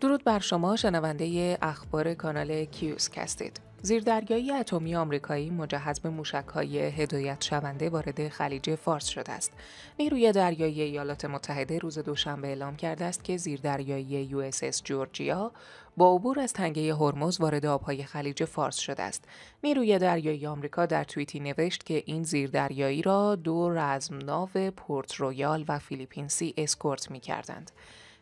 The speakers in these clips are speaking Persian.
درود بر شما شنونده اخبار کانال کیوسک هستید. زیردریایی اتمی آمریکایی مجهز به موشک‌های هدایت شونده وارد خلیج فارس شده است. نیروی دریایی ایالات متحده روز دوشنبه اعلام کرده است که زیردریایی اس جورجیا با عبور از تنگه هرمز وارد آبهای خلیج فارس شده است. نیروی دریایی آمریکا در توییتی نوشت که این زیردریایی را دو رزمناو پورت رویال و فیلیپینسی اسکورت می‌کردند.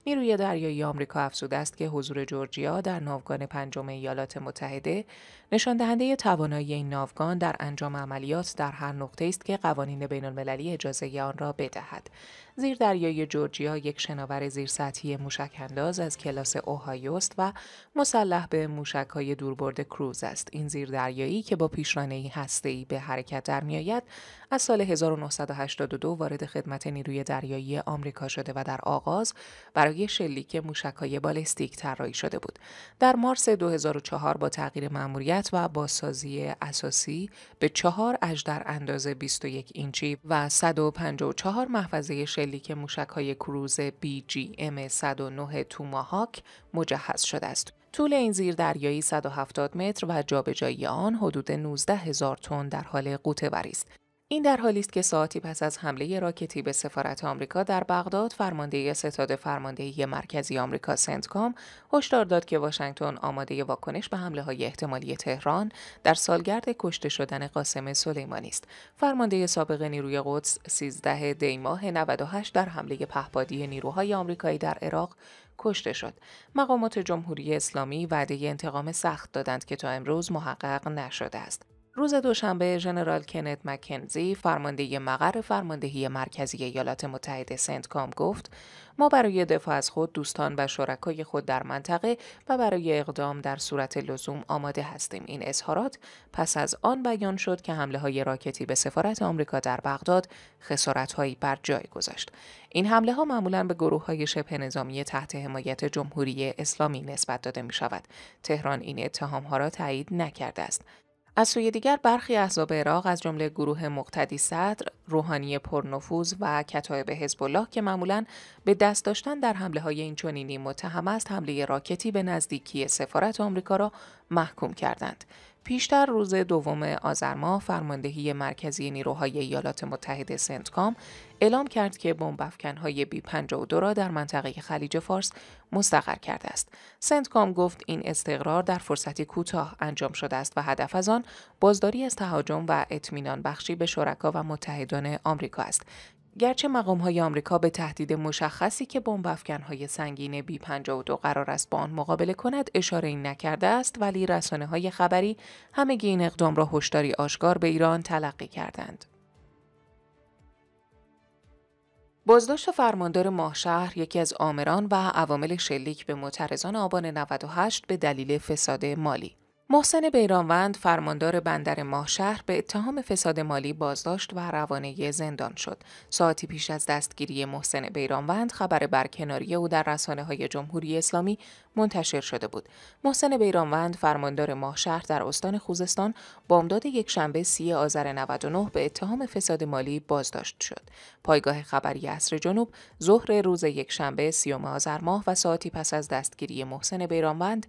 نیروی دریایی آمریکا افزود است که حضور جورجیا در ناوگان پنجم ایالات متحده نشان دهنده توانایی این ناوگان در انجام عملیات در هر نقطه است که قوانین بین المللی اجازه آن را بدهد زیر دریای جورجیا یک شناور زیرسطحی انداز از کلاس اوهایوست و مسلح به موشک های دوربرد کروز است. این زیردریایی که با پیشرانه ای به حرکت در میآید از سال 1982 وارد خدمت نیروی دریایی آمریکا شده و در آغاز برای شلیک های بالستیک طراحی شده بود. در مارس 2004 با تغییر مأموریت و بازسازی اساسی به چهار اجدر اندازه 21 اینچی و 154 محفظه ساحلی که موشکهای کروز ام 109 توماهاک مجهز شده است. طول این زیر زیردریایی 170 متر و جابجایی آن حدود 19 هزار تن در حال قوطه است. این در حالی است که ساعتی پس از حمله راکتی به سفارت آمریکا در بغداد فرمانده ستاد فرماندهی مرکزی آمریکا سنتکام هشدار داد که واشنگتن آماده واکنش به حمله های احتمالی تهران در سالگرد کشته شدن قاسم سلیمانی است فرمانده سابق نیروی قدس 13 دی ماه 98 در حمله پهپادی نیروهای آمریکایی در عراق کشته شد. مقامات جمهوری اسلامی وعده انتقام سخت دادند که تا امروز محقق نشده است. روز دوشنبه ژنرال کنت مکنزی فرمانده مقر فرماندهی مرکزی ایالات متحده کام گفت ما برای دفاع از خود دوستان و شرکای خود در منطقه و برای اقدام در صورت لزوم آماده هستیم این اظهارات پس از آن بیان شد که حمله های راکتی به سفارت آمریکا در بغداد خسارت هایی بر جای گذاشت این حمله ها معمولا به گروه های شبه نظامی تحت حمایت جمهوری اسلامی نسبت داده می شود تهران این اتهام ها را تایید نکرده است از سوی دیگر برخی احزاب عراق از جمله گروه مقتدی صدر، روحانی پرنفوذ و کتایب حزب الله که معمولا به دست داشتن در حمله های اینچنینی متهم است حمله راکتی به نزدیکی سفارت آمریکا را محکوم کردند. پیشتر روز دوم آذر ماه فرماندهی مرکزی نیروهای ایالات متحده سنتکام اعلام کرد که بمب افکن‌های بی 52 را در منطقه خلیج فارس مستقر کرده است. سنتکام گفت این استقرار در فرصتی کوتاه انجام شده است و هدف از آن بازداری از تهاجم و اطمینان بخشی به شرکا و متحدان آمریکا است گرچه مقام های آمریکا به تهدید مشخصی که بمب های سنگین بی 52 قرار است با آن مقابله کند اشاره این نکرده است ولی رسانه های خبری همگی این اقدام را هشداری آشکار به ایران تلقی کردند. بازداشت فرماندار ماهشهر یکی از آمران و عوامل شلیک به معترضان آبان 98 به دلیل فساد مالی محسن بیرانوند فرماندار بندر ماهشهر به اتهام فساد مالی بازداشت و روانه زندان شد. ساعتی پیش از دستگیری محسن بیرانوند خبر برکناری او در رسانه های جمهوری اسلامی منتشر شده بود. محسن بیرانوند فرماندار ماهشهر در استان خوزستان بامداد یک شنبه سی آذر 99 به اتهام فساد مالی بازداشت شد. پایگاه خبری عصر جنوب ظهر روز یک شنبه سیوم آذر ماه و ساعتی پس از دستگیری محسن بیرانوند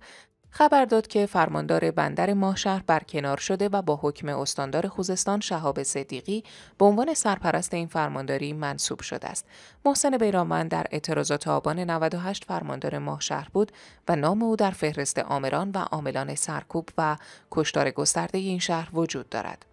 خبر داد که فرماندار بندر ماهشهر برکنار شده و با حکم استاندار خوزستان شهاب صدیقی به عنوان سرپرست این فرمانداری منصوب شده است. محسن بیرامن در اعتراضات آبان 98 فرماندار ماهشهر بود و نام او در فهرست آمران و عاملان سرکوب و کشتار گسترده این شهر وجود دارد.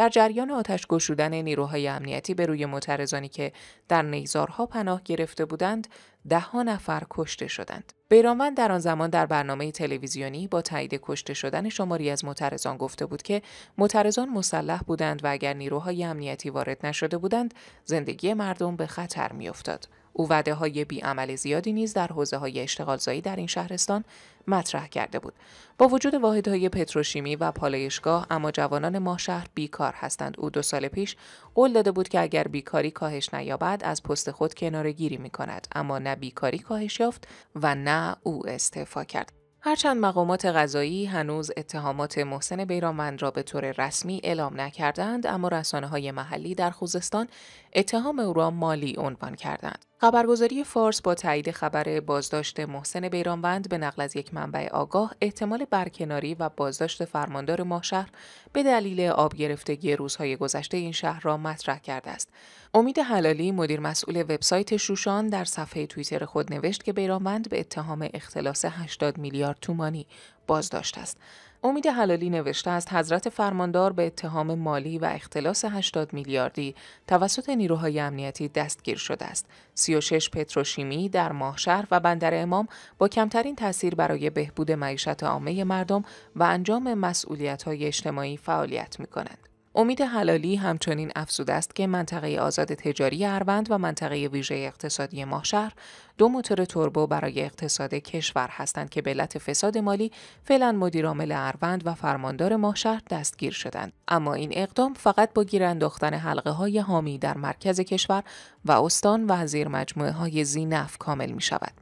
در جریان آتش گشودن نیروهای امنیتی به روی معترضانی که در نیزارها پناه گرفته بودند ده ها نفر کشته شدند بیرانوند در آن زمان در برنامه تلویزیونی با تایید کشته شدن شماری از معترضان گفته بود که معترضان مسلح بودند و اگر نیروهای امنیتی وارد نشده بودند زندگی مردم به خطر میافتاد او وعده های بیعمل زیادی نیز در حوزه های اشتغالزایی در این شهرستان مطرح کرده بود. با وجود واحدهای پتروشیمی و پالایشگاه اما جوانان ما شهر بیکار هستند. او دو سال پیش قول داده بود که اگر بیکاری کاهش نیابد از پست خود گیری می کند. اما نه بیکاری کاهش یافت و نه او استعفا کرد. هرچند مقامات غذایی هنوز اتهامات محسن بیرانوند را به طور رسمی اعلام نکردند اما رسانه های محلی در خوزستان اتهام او را مالی عنوان کردند. خبرگزاری فارس با تایید خبر بازداشت محسن بیرانوند به نقل از یک منبع آگاه احتمال برکناری و بازداشت فرماندار ماهشهر به دلیل آب گرفتگی روزهای گذشته این شهر را مطرح کرده است. امید حلالی مدیر مسئول وبسایت شوشان در صفحه توییتر خود نوشت که بیرانوند به اتهام اختلاس 80 میلیارد تومانی بازداشت است. امید حلالی نوشته است حضرت فرماندار به اتهام مالی و اختلاس 80 میلیاردی توسط نیروهای امنیتی دستگیر شده است. 36 پتروشیمی در ماهشهر و بندر امام با کمترین تاثیر برای بهبود معیشت عامه مردم و انجام مسئولیت‌های اجتماعی فعالیت می‌کنند. امید حلالی همچنین افزود است که منطقه آزاد تجاری اروند و منطقه ویژه اقتصادی ماهشهر دو موتور توربو برای اقتصاد کشور هستند که به علت فساد مالی فعلا مدیرعامل اروند و فرماندار ماهشهر دستگیر شدند اما این اقدام فقط با گیر انداختن حلقه های حامی در مرکز کشور و استان و زیر مجموعه های زینف کامل می شود.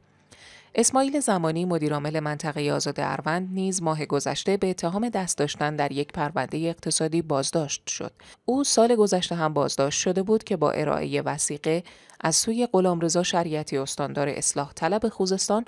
اسماعیل زمانی مدیرعامل منطقه آزاد اروند نیز ماه گذشته به اتهام دست داشتن در یک پرونده اقتصادی بازداشت شد او سال گذشته هم بازداشت شده بود که با ارائه وسیقه از سوی غلامرضا شریعتی استاندار اصلاح طلب خوزستان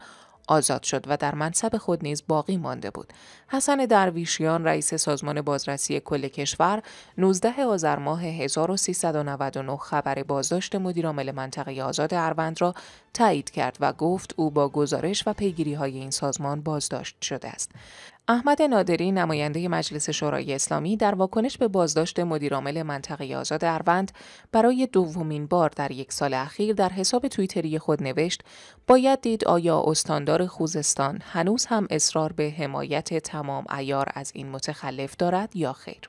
آزاد شد و در منصب خود نیز باقی مانده بود. حسن درویشیان رئیس سازمان بازرسی کل کشور 19 آذر ماه 1399 خبر بازداشت مدیرعامل منطقه آزاد اروند را تایید کرد و گفت او با گزارش و پیگیری های این سازمان بازداشت شده است. احمد نادری نماینده مجلس شورای اسلامی در واکنش به بازداشت مدیرعامل منطقه آزاد اروند برای دومین بار در یک سال اخیر در حساب تویتری خود نوشت باید دید آیا استاندار خوزستان هنوز هم اصرار به حمایت تمام ایار از این متخلف دارد یا خیر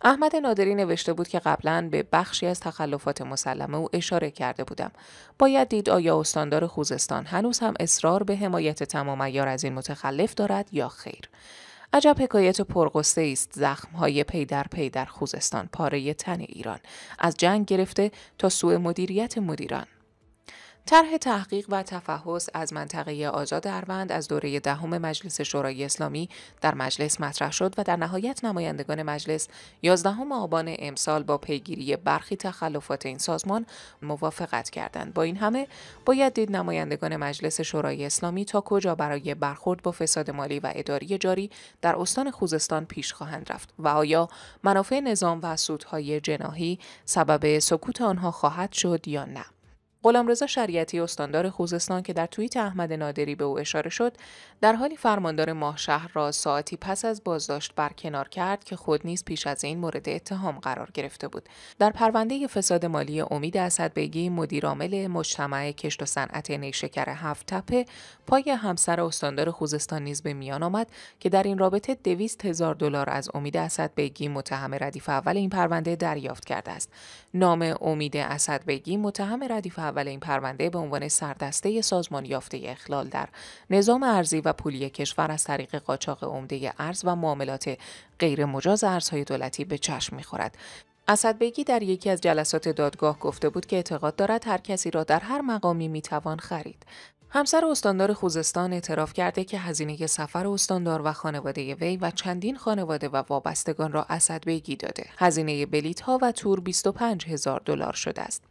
احمد نادری نوشته بود که قبلا به بخشی از تخلفات مسلمه او اشاره کرده بودم. باید دید آیا استاندار خوزستان هنوز هم اصرار به حمایت تمام ایار از این متخلف دارد یا خیر. عجب حکایت ای است های پی در پی در خوزستان پاره تن ایران از جنگ گرفته تا سوء مدیریت مدیران طرح تحقیق و تفحص از منطقه آزاد دروند از دوره دهم مجلس شورای اسلامی در مجلس مطرح شد و در نهایت نمایندگان مجلس 11 آبان امسال با پیگیری برخی تخلفات این سازمان موافقت کردند با این همه باید دید نمایندگان مجلس شورای اسلامی تا کجا برای برخورد با فساد مالی و اداری جاری در استان خوزستان پیش خواهند رفت و آیا منافع نظام و سودهای جناهی سبب سکوت آنها خواهد شد یا نه غلامرضا شریعتی استاندار خوزستان که در توییت احمد نادری به او اشاره شد در حالی فرماندار ماهشهر را ساعتی پس از بازداشت برکنار کرد که خود نیز پیش از این مورد اتهام قرار گرفته بود در پرونده فساد مالی امید اسدبگی مدیرعامل مجتمع کشت و صنعت نیشکر هفت تپه پای همسر استاندار خوزستان نیز به میان آمد که در این رابطه دویست هزار دلار از امید اسدبگی متهم ردیف اول این پرونده دریافت کرده است نام امید اسدبگی متهم ردیف اول این پرونده به عنوان سردسته سازمان یافته اخلال در نظام ارزی و پولی کشور از طریق قاچاق عمده ارز و معاملات غیرمجاز ارزهای دولتی به چشم میخورد اسدبگی در یکی از جلسات دادگاه گفته بود که اعتقاد دارد هر کسی را در هر مقامی میتوان خرید همسر استاندار خوزستان اعتراف کرده که هزینه سفر استاندار و خانواده وی و چندین خانواده و وابستگان را اسد داده. هزینه بلیط ها و تور 25 هزار دلار شده است.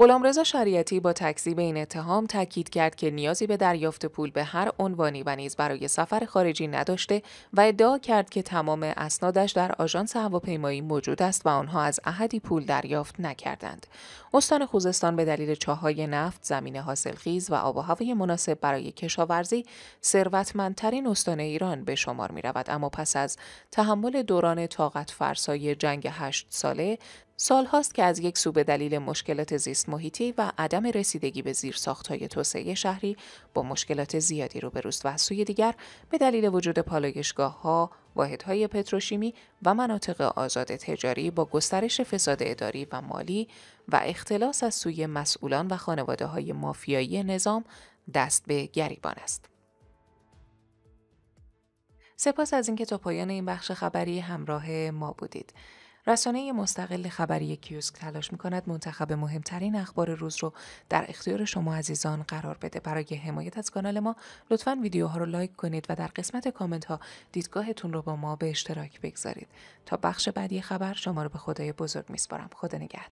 غلامرضا شریعتی با تکذیب این اتهام تاکید کرد که نیازی به دریافت پول به هر عنوانی و نیز برای سفر خارجی نداشته و ادعا کرد که تمام اسنادش در آژانس هواپیمایی موجود است و آنها از احدی پول دریافت نکردند. استان خوزستان به دلیل چاهای نفت، زمین حاصلخیز و آب و هوای مناسب برای کشاورزی ثروتمندترین استان ایران به شمار می رود اما پس از تحمل دوران طاقت فرسای جنگ هشت ساله سال هاست که از یک سو به دلیل مشکلات زیست محیطی و عدم رسیدگی به زیر های توسعه شهری با مشکلات زیادی روبروست و از سوی دیگر به دلیل وجود پالایشگاه ها، های پتروشیمی و مناطق آزاد تجاری با گسترش فساد اداری و مالی و اختلاس از سوی مسئولان و خانواده های مافیایی نظام دست به گریبان است. سپاس از اینکه تا پایان این بخش خبری همراه ما بودید. رسانه مستقل خبری کیوسک تلاش می کند منتخب مهمترین اخبار روز رو در اختیار شما عزیزان قرار بده. برای حمایت از کانال ما لطفا ویدیوها رو لایک کنید و در قسمت کامنت ها دیدگاهتون رو با ما به اشتراک بگذارید. تا بخش بعدی خبر شما رو به خدای بزرگ میسپارم. خدا نگهدار.